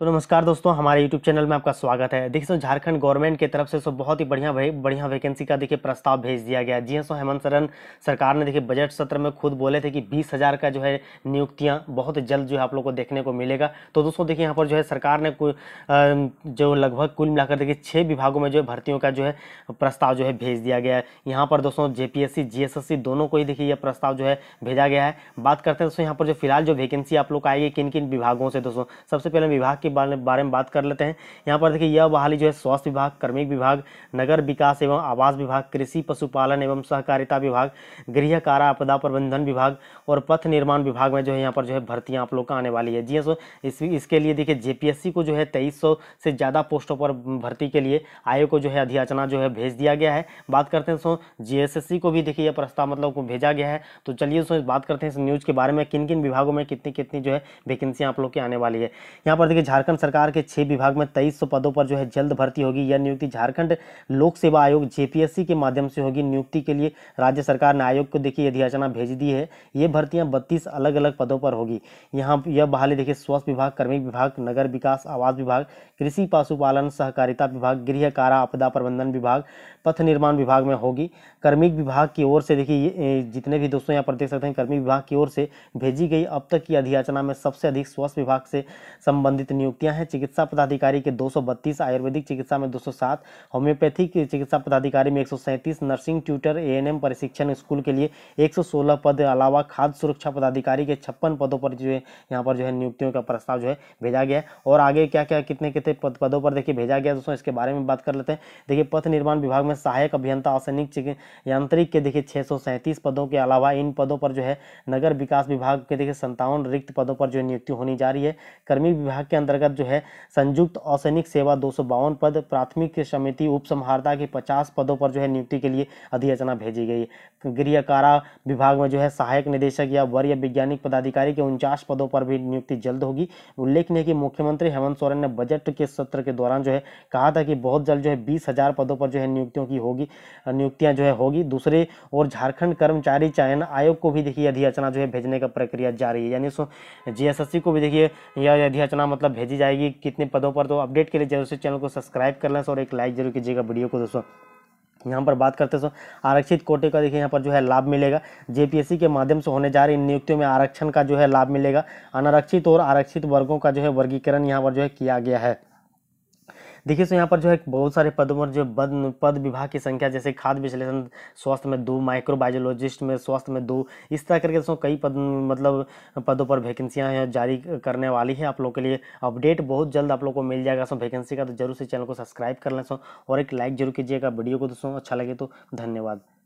तो नमस्कार दोस्तों हमारे YouTube चैनल में आपका स्वागत है देखिए सो झारखंड गवर्नमेंट की तरफ से सो बहुत ही बढ़िया बढ़िया वैकेंसी का देखिए प्रस्ताव भेज दिया गया जी हाँ सो हेमंत सरन सरकार ने देखिए बजट सत्र में खुद बोले थे कि बीस हज़ार का जो है नियुक्तियां बहुत जल्द जो है आप लोग को देखने को मिलेगा तो दोस्तों देखिए यहाँ पर जो है सरकार ने जो लगभग कुल मिलाकर देखिए छः विभागों में जो है भर्तियों का जो है प्रस्ताव जो है भेज दिया गया है यहाँ पर दोस्तों जे पी दोनों को ही देखिए यह प्रस्ताव जो है भेजा गया है बात करते हैं दोस्तों यहाँ पर जो फिलहाल जो वैकेंसी आप लोग आएगी किन किन विभागों से दोस्तों सबसे पहले विभाग के बारे बारे में बात कर लेते हैं यहाँ पर देखिए यह बहाली जो है स्वास्थ्य विभाग कर्मिक विभाग नगर विकास एवं आवास विभाग कृषि पशुपालन एवं सहकारिता विभाग गृह कारा आपदा प्रबंधन विभाग और पथ निर्माण विभाग में जो है यहाँ पर जो है भर्तियाँ आप लोग का आने वाली है जी हाँ इस, इसके लिए देखिए जे को जो है तेईस से ज़्यादा पोस्टों पर भर्ती के लिए आयोग को जो है अधियाचना जो है भेज दिया गया है बात करते हैं सो जी को भी देखिए यह प्रस्ताव मतलब को भेजा गया है तो चलिए सो बात करते हैं न्यूज़ के बारे में किन किन विभागों में कितनी कितनी जो है वैकेंसियाँ आप लोग की आने वाली है यहाँ पर देखिए झारखंड झारखंड सरकार के छह विभाग में तेईस पदों पर जो है जल्द भर्ती होगी यह नियुक्ति झारखंड लोक सेवा आयोग जेपीएससी के माध्यम से होगी नियुक्ति के लिए राज्य सरकार ने आयोग को देखिए अधियाचना भेज दी है ये भर्तियाँ बत्तीस अलग अलग पदों पर होगी यहाँ यह बहाली देखिए स्वास्थ्य विभाग कर्मी विभाग नगर विकास आवास विभाग कृषि पशुपालन सहकारिता विभाग गृह कारा आपदा प्रबंधन विभाग पथ निर्माण विभाग में होगी कर्मिक विभाग की ओर से देखिए जितने भी दोस्तों यहाँ पर देख सकते हैं कार्मिक विभाग की ओर से भेजी गई अब तक की अधियाचना में सबसे अधिक स्वास्थ्य विभाग से संबंधित नियुक्ति नियुक्तियां हैं चिकित्सा पदाधिकारी के 232 आयुर्वेदिक चिकित्सा में 207 होम्योपैथिक चिकित्सा पदाधिकारी में 137 नर्सिंग ट्यूटर एएनएम प्रशिक्षण स्कूल के लिए 116 पद अलावा खाद्य सुरक्षा पदाधिकारी के छप्पन पदों पर जो है यहाँ पर जो है नियुक्तियों का प्रस्ताव जो है भेजा गया और आगे क्या क्या कितने कितने पद, पदों पर देखिए भेजा गया दोस्तों इसके बारे में बात कर लेते हैं देखिए पथ निर्माण विभाग में सहायक अभियंता असैनिक यांत्रिक के देखिए छः पदों के अलावा इन पदों पर जो है नगर विकास विभाग के देखिए संतावन रिक्त पदों पर जो नियुक्ति होनी जा रही है कर्मी विभाग के अंतर्गत अंतर्गत जो है संयुक्त असैनिक सेवा दो पद प्राथमिक समिति उपसंहारता के पचास पदों पर जो है नियुक्ति के लिए अधियाचना भेजी गई गृह कारा विभाग में जो है सहायक निदेशक या वरीय वैज्ञानिक पदाधिकारी के उनचास पदों पर भी नियुक्ति जल्द होगी उल्लेखनीय कि मुख्यमंत्री हेमंत सोरेन ने बजट के सत्र के दौरान जो है कहा था कि बहुत जल्द जो है बीस हजार पदों पर जो है नियुक्तियों की होगी नियुक्तियां जो है होगी दूसरे और झारखंड कर्मचारी चयन आयोग को भी देखिए अधियाचना जो है भेजने का प्रक्रिया जारी है यानी जीएसएससी को भी देखिए यह अधियाचना मतलब भेजी जाएगी कितने पदों पर तो अपडेट के लिए जरूर से चैनल को सब्सक्राइब कर लें और एक लाइक जरूर कीजिएगा वीडियो को दोस्तों यहाँ पर बात करते हैं आरक्षित कोटे का देखिए यहाँ पर जो है लाभ मिलेगा जेपीएससी के माध्यम से होने जा रही नियुक्तियों में आरक्षण का जो है लाभ मिलेगा अनारक्षित और आरक्षित वर्गों का जो है वर्गीकरण यहाँ पर जो है किया गया है देखिए सो यहाँ पर जो है बहुत सारे पदों पर जो पद पद विभाग की संख्या जैसे खाद विश्लेषण स्वास्थ्य में दो माइक्रोबायोलॉजिस्ट में स्वास्थ्य में दो इस तरह करके दोस्तों कई पद मतलब पदों पर वैकेंसियाँ हैं जारी करने वाली है आप लोग के लिए अपडेट बहुत जल्द आप लोग को मिल जाएगा सो वैकेंसी का तो जरूर से चैनल को सब्सक्राइब कर लें सो और एक लाइक जरूर कीजिएगा वीडियो को दोस्तों अच्छा लगे तो धन्यवाद